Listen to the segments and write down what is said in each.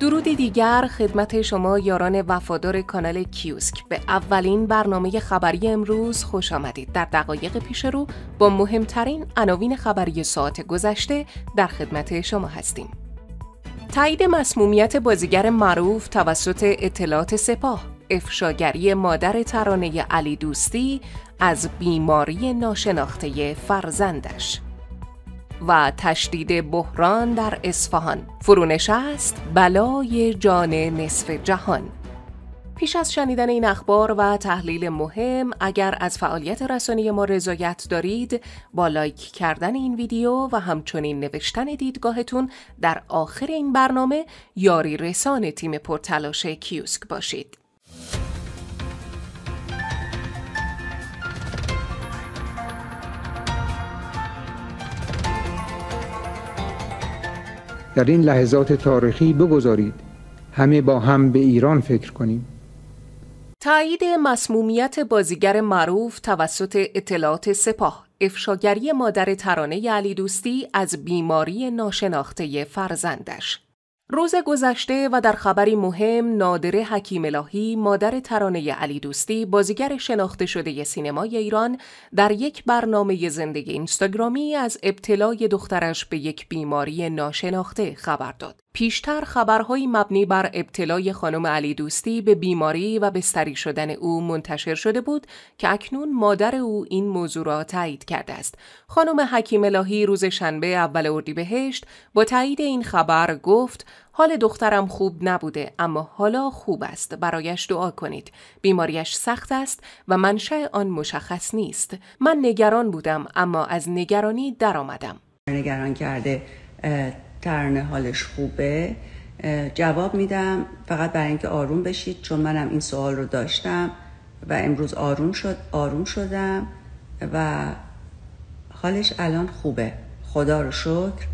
درود دیگر خدمت شما یاران وفادار کانال کیوسک به اولین برنامه خبری امروز خوش آمدید در دقایق پیش رو با مهمترین عناوین خبری ساعت گذشته در خدمت شما هستیم تایید مسمومیت بازیگر معروف توسط اطلاعات سپاه افشاگری مادر ترانه علی دوستی از بیماری ناشناخته فرزندش و تشدید بحران در اصفهان فرونشست بلای جان نصف جهان پیش از شنیدن این اخبار و تحلیل مهم اگر از فعالیت رسانی ما رضایت دارید با لایک کردن این ویدیو و همچنین نوشتن دیدگاهتون در آخر این برنامه یاری رسان تیم پرتلاش کیوسک باشید در این لحظات تاریخی بگذارید همه با هم به ایران فکر کنیم تایید مسمومیت بازیگر معروف توسط اطلاعات سپاه افشاگری مادر ترانه علی دوستی از بیماری ناشناخته فرزندش روز گذشته و در خبری مهم نادر حکیم الهی مادر ترانه علی دوستی بازیگر شناخته شده سینمای ایران در یک برنامه زندگی اینستاگرامی از ابتلای دخترش به یک بیماری ناشناخته خبر داد. پیشتر خبرهای مبنی بر ابتلای خانم علی دوستی به بیماری و بستری شدن او منتشر شده بود که اکنون مادر او این موضوع را تایید کرده است. خانم حکیم الهی روز شنبه اول اردیبهشت با تایید این خبر گفت حال دخترم خوب نبوده اما حالا خوب است برایش دعا کنید بیماریش سخت است و منشأ آن مشخص نیست من نگران بودم اما از نگرانی درآمدم نگران کرده ترن حالش خوبه جواب میدم فقط برای اینکه آروم بشید چون منم این سوال رو داشتم و امروز آروم شد آروم شدم و حالش الان خوبه خدا رو شکر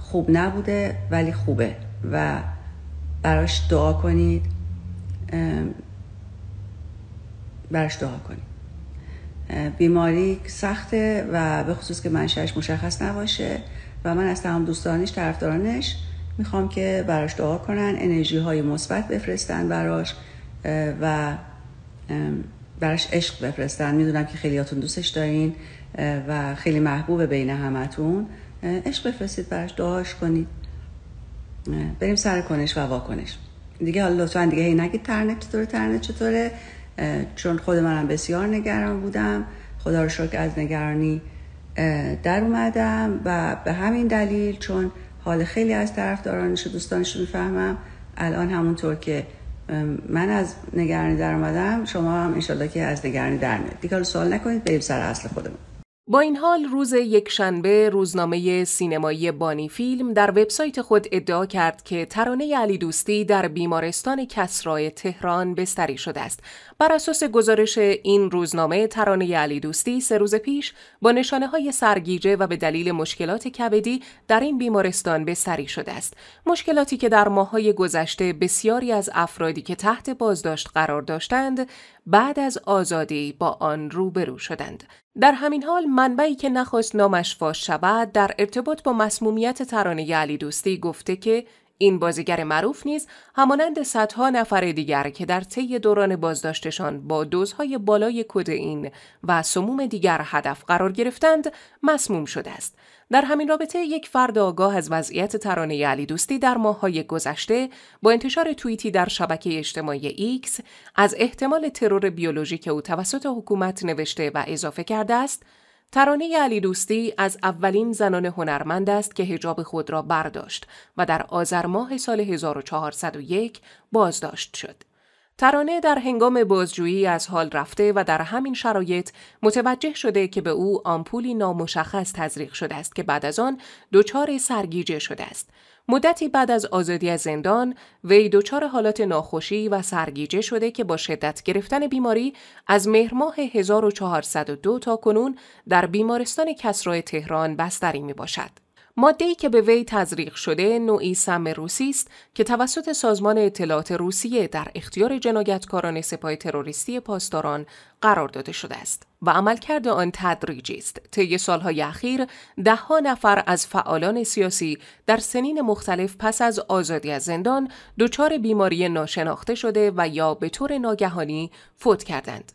خوب نبوده ولی خوبه و براش دعا کنید براش دعا کنید بیماری سخته و به خصوص که منشأش مشخص نباشه و من از تمام دوستانش طرفدارانش میخوام که براش دعا کنن انرژی های مثبت بفرستن براش و براش عشق بفرستن میدونم که خیلیاتون دوستش دارین و خیلی محبوب بین همتون عشق بفرستید براش دعاش کنید بریم سر کنش و واکنش دیگه حالا لطفا دیگه هی نگید ترنه چطوره ترنه چطوره چون خود منم بسیار نگران بودم خدا رو شکر از نگرانی در اومدم و به همین دلیل چون حال خیلی از طرف دارانش و دوستانش رو میفهمم الان همونطور که من از نگرانی در اومدم شما هم انشالله که از نگرانی در میاد دیگه سوال نکنید بریم سر اصل خودمون با این حال روز یکشنبه روزنامه سینمایی بانی فیلم در وبسایت خود ادعا کرد که ترانه علی دوستی در بیمارستان کسرای تهران بستری شده است. بر اساس گزارش این روزنامه ترانه علی دوستی سه روز پیش با نشانه های سرگیجه و به دلیل مشکلات کبدی در این بیمارستان بستری شده است. مشکلاتی که در ماهای گذشته بسیاری از افرادی که تحت بازداشت قرار داشتند بعد از آزادی با آن روبرو شدند. در همین حال منبعی که نخواست نامش فاش شود در ارتباط با مسمومیت ترانه علی دوستی گفته که این بازیگر معروف نیز همانند صدها نفر دیگر که در طی دوران بازداشتشان با دوزهای بالای کدئین و سموم دیگر هدف قرار گرفتند مسموم شده است در همین رابطه یک فرد آگاه از وضعیت ترانه علی دوستی در ماههای گذشته با انتشار توییتی در شبکه اجتماعی ایکس از احتمال ترور بیولوژیک او توسط حکومت نوشته و اضافه کرده است ترانه علی دوستی از اولین زنان هنرمند است که هجاب خود را برداشت و در آذر ماه سال 1401 بازداشت شد. ترانه در هنگام بازجویی از حال رفته و در همین شرایط متوجه شده که به او آمپولی نامشخص تزریق شده است که بعد از آن دچار سرگیجه شده است. مدتی بعد از آزادی از زندان وی دچار حالات ناخوشی و سرگیجه شده که با شدت گرفتن بیماری از مهرماه ماه 1402 تا کنون در بیمارستان کسرای تهران بستری می باشد. ماده‌ای که به وی تزریق شده نوعی سم روسی است که توسط سازمان اطلاعات روسیه در اختیار جنایتکاران سپاه تروریستی پاسداران قرار داده شده است و عملکرد آن تدریجی است طی سالهای اخیر دهها نفر از فعالان سیاسی در سنین مختلف پس از آزادی از زندان دچار بیماری ناشناخته شده و یا به طور ناگهانی فوت کردند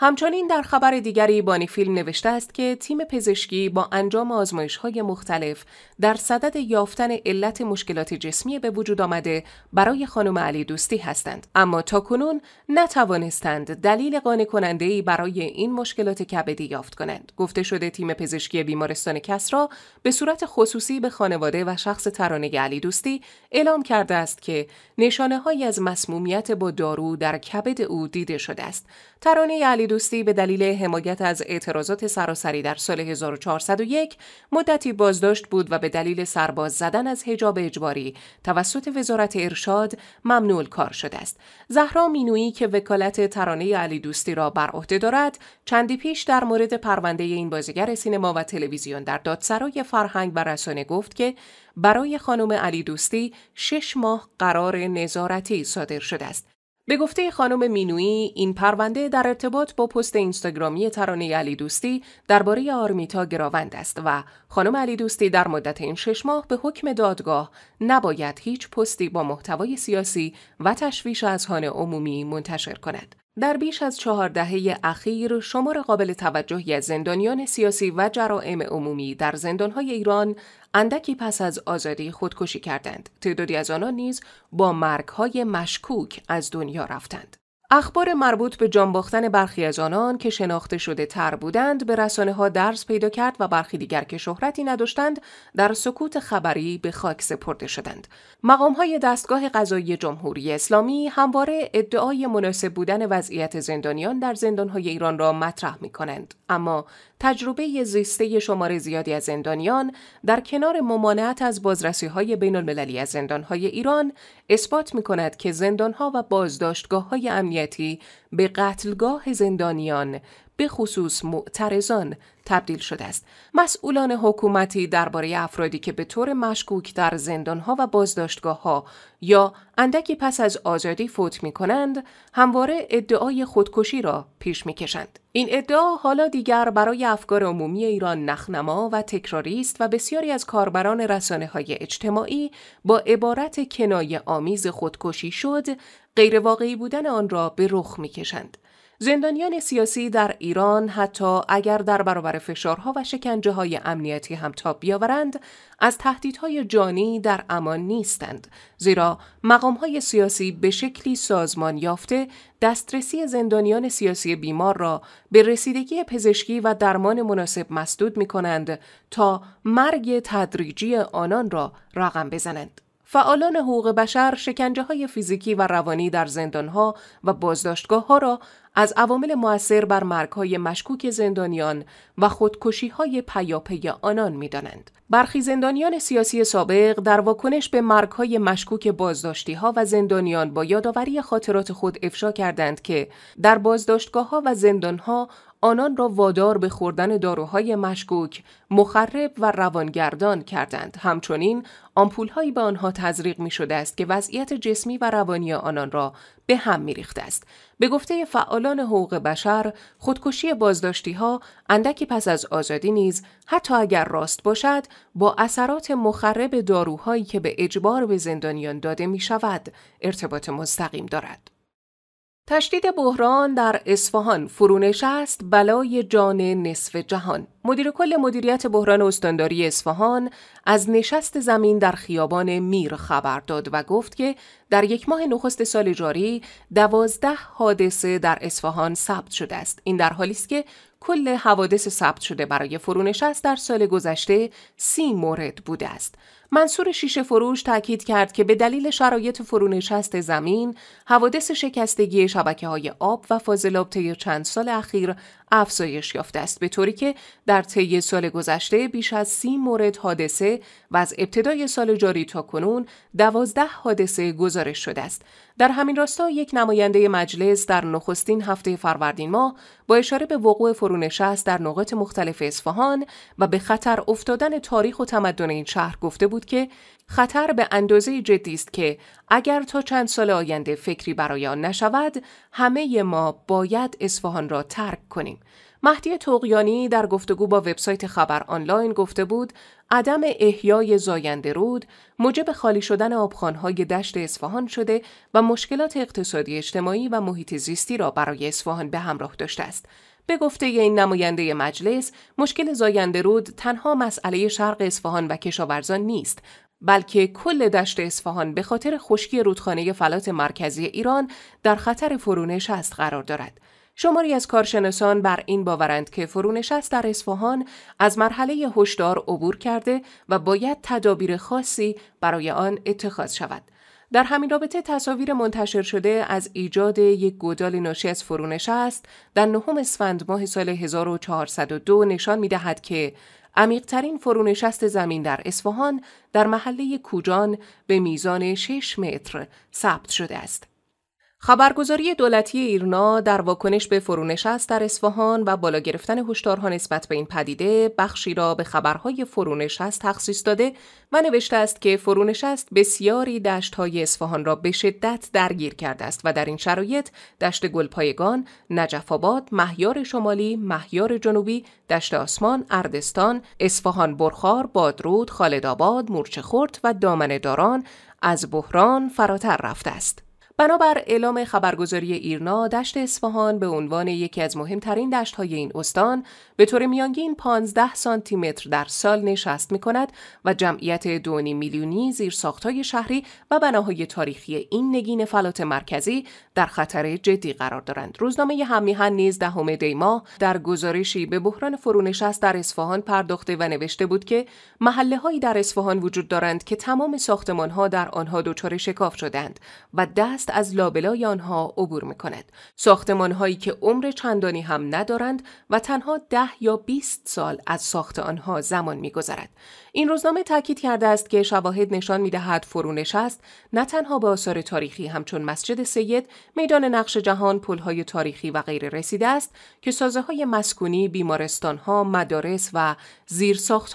همچنین در خبر دیگری بانی فیلم نوشته است که تیم پزشکی با انجام آزمایش های مختلف در صدد یافتن علت مشکلات جسمی به وجود آمده برای خانم علی دوستی هستند اما تاکنون نتوانستند دلیل قانع کننده ای برای این مشکلات کبدی یافت کنند گفته شده تیم پزشکی بیمارستان کسرا به صورت خصوصی به خانواده و شخص ترانه علی دوستی اعلام کرده است که نشانه از مسمومیت با دارو در کبد او دیده شده است ترانه علی دوستی به دلیل حمایت از اعتراضات سراسری در سال 1401 مدتی بازداشت بود و به دلیل سرباز زدن از حجاب اجباری توسط وزارت ارشاد ممنول کار شده است. زهرا مینویی که وکالت ترانه علی دوستی را بر عهده دارد، چندی پیش در مورد پرونده این بازیگر سینما و تلویزیون در دادسرای فرهنگ و رسانه گفت که برای خانم علی دوستی شش ماه قرار نظارتی صادر شده است. به گفته خانم مینوی، این پرونده در ارتباط با پست اینستاگرامی ترانه علی دوستی درباره آرمیتا گراوند است و خانم علی دوستی در مدت این شش ماه به حکم دادگاه نباید هیچ پستی با محتوای سیاسی و تشویش از اذهان عمومی منتشر کند. در بیش از چهار دهه اخیر شمار قابل توجهی از زندانیان سیاسی و جرائم عمومی در زندانهای ایران اندکی پس از آزادی خودکشی کردند تعدادی از آنان نیز با مرگهای مشکوک از دنیا رفتند اخبار مربوط به جانباختن برخی از آنان که شناخته شده تر بودند به رسانه ها درس پیدا کرد و برخی دیگر که شهرتی نداشتند در سکوت خبری به خاک سپرده شدند. مقام های دستگاه قضایی جمهوری اسلامی همواره ادعای مناسب بودن وضعیت زندانیان در زندان های ایران را مطرح می کنند. اما تجربه زیسته شمار زیادی از زندانیان در کنار ممانعت از بازرسی های بین المللی از زندان های ایران اثبات می کند که زندان ها و بازداشتگاه های امنیتی به قتلگاه زندانیان به خصوص معترضان تبدیل شده است. مسئولان حکومتی درباره افرادی که به طور مشکوک در زندانها و بازداشتگاه ها یا اندکی پس از آزادی فوت می کنند، همواره ادعای خودکشی را پیش می این ادعا حالا دیگر برای افکار عمومی ایران نخنما و تکراری است و بسیاری از کاربران رسانه های اجتماعی با عبارت کنایه آمیز خودکشی شد غیر واقعی بودن آن را به رخ می زندانیان سیاسی در ایران حتی اگر در برابر فشارها و شکنجه های امنیتی هم تاب بیاورند از تهدیدهای جانی در امان نیستند زیرا مقام های سیاسی به شکلی سازمان یافته دسترسی زندانیان سیاسی بیمار را به رسیدگی پزشکی و درمان مناسب مسدود می کنند تا مرگ تدریجی آنان را رقم بزنند. فعالان حقوق بشر شکنجه های فیزیکی و روانی در ها و بازداشتگاه ها را از عوامل موثر بر مرگهای مشکوک زندانیان و های پیاپی آنان میدانند برخی زندانیان سیاسی سابق در واکنش به مرگهای مشکوک ها و زندانیان با یادآوری خاطرات خود افشا کردند که در بازداشتگاه ها و ها آنان را وادار به خوردن داروهای مشکوک، مخرب و روانگردان کردند. همچنین آمپولهایی به آنها تزریق می شده است که وضعیت جسمی و روانی آنان را به هم می است. به گفته فعالان حقوق بشر، خودکشی بازداشتی ها اندکی پس از آزادی نیز حتی اگر راست باشد، با اثرات مخرب داروهایی که به اجبار به زندانیان داده می شود، ارتباط مستقیم دارد. تشدید بحران در اصفهان فرونشست بلای جان نصف جهان مدیر کل مدیریت بحران استانداری اصفهان از نشست زمین در خیابان میر خبر داد و گفت که در یک ماه نخست سال جاری دوازده حادثه در اصفهان ثبت شده است این در حالی است که کل حوادث ثبت شده برای فرونشست در سال گذشته سی مورد بوده است منصور شیشه فروش تاکید کرد که به دلیل شرایط فرونشست زمین، حوادث شکستگی شبکه های آب و فاضلاب طی چند سال اخیر افزایش یافته است به طوری که در طی سال گذشته بیش از سی مورد حادثه و از ابتدای سال جاری تا کنون دوازده حادثه گزارش شده است در همین راستا یک نماینده مجلس در نخستین هفته فروردین ماه با اشاره به وقوع فرونشست در نقاط مختلف اصفهان و به خطر افتادن تاریخ و تمدن این شهر گفته بود که خطر به اندازه جدی است که اگر تا چند سال آینده فکری برای آن نشود همه ما باید اصفهان را ترک کنیم مهدی توقیانی در گفتگو با وبسایت خبر آنلاین گفته بود عدم احیای زاینده رود موجب خالی شدن آبخانهای دشت اصفهان شده و مشکلات اقتصادی اجتماعی و محیط زیستی را برای اصفهان به همراه داشته است به گفته این نماینده مجلس مشکل زاینده رود تنها مسئله شرق اصفهان و کشاورزان نیست بلکه کل دشت اصفهان به خاطر خشکی رودخانه فلات مرکزی ایران در خطر فرونشست قرار دارد. شماری از کارشناسان بر این باورند که فرونشست در اصفهان از مرحله هشدار عبور کرده و باید تدابیر خاصی برای آن اتخاذ شود. در همین رابطه تصاویر منتشر شده از ایجاد یک گودال ناشی از است در نهم اسفند ماه سال 1402 نشان می دهد که عمیقترین فرونشست زمین در اصفهان در محله کوجان به میزان 6 متر ثبت شده است. خبرگزاری دولتی ایرنا در واکنش به فرونشست در اصفهان و بالا گرفتن هشدارها نسبت به این پدیده بخشی را به خبرهای فرونشست تخصیص داده و نوشته است که فرونشست بسیاری دشتهای اصفهان را به شدت درگیر کرده است و در این شرایط دشت گلپایگان، نجف آباد، مهیار شمالی، مهیار جنوبی، دشت آسمان، اردستان، اصفهان برخار، بادرود، خالدآباد، مورچهخورد و دامن داران از بحران فراتر رفته است. بنابر اعلام خبرگزاری ایرنا دشت اصفهان به عنوان یکی از مهمترین های این استان به طور میانگین 15 سانتی متر در سال نشست می کند و جمعیت دونی میلیونی زیر ساختای شهری و بناهای تاریخی این نگین فلات مرکزی در خطر جدی قرار دارند. روزنامه همیهن نیز دهم دی ماه در گزارشی به بحران فرونشست در اصفهان پرداخته و نوشته بود که محله هایی در اصفهان وجود دارند که تمام ساختمان ها در آنها دچار شکاف شدند و دست از لابلای آنها عبور می کند. ساختمان هایی که عمر چندانی هم ندارند و تنها ده ده یا 20 سال از ساخت آنها زمان میگذرد این روزنامه تاکید کرده است که شواهد نشان می‌دهد فرونشست نه تنها به آثار تاریخی همچون مسجد سید میدان نقش جهان پلهای تاریخی و غیر رسیده است که سازه های مسکونی ها، مدارس و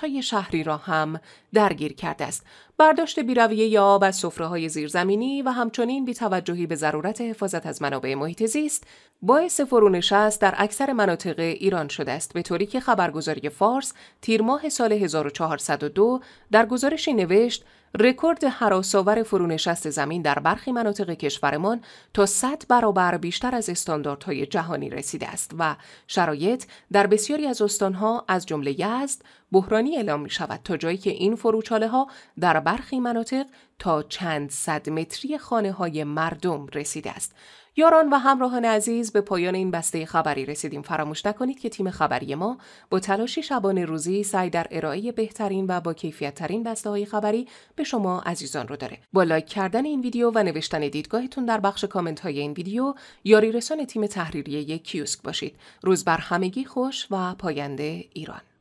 های شهری را هم درگیر کرده است برداشت بیرویه آب از های زیرزمینی و همچنین بیتوجهی به ضرورت حفاظت از منابع محیط زیست باعث فرونشست در اکثر مناطق ایران شده است به طوری که خبرگزاری فارس تیر ماه سال 1402 در گزارشی نوشت رکورد حراسآور فرونشست زمین در برخی مناطق کشورمان تا 100 برابر بیشتر از استانداردهای جهانی رسیده است و شرایط در بسیاری از استانها از جمله یزد بحرانی اعلام می شود تا جایی که این فروچاله ها در برخی مناطق تا چند صد متری خانه های مردم رسیده است. یاران و همراهان عزیز به پایان این بسته خبری رسیدیم فراموش نکنید که تیم خبری ما با تلاشی شبان روزی سعی در ارائه بهترین و با کیفیت ترین بسته های خبری به شما عزیزان رو داره با لایک کردن این ویدیو و نوشتن دیدگاهتون در بخش کامنت های این ویدیو یاری رسان تیم تحریریه کیوسک باشید روز بر همگی خوش و پاینده ایران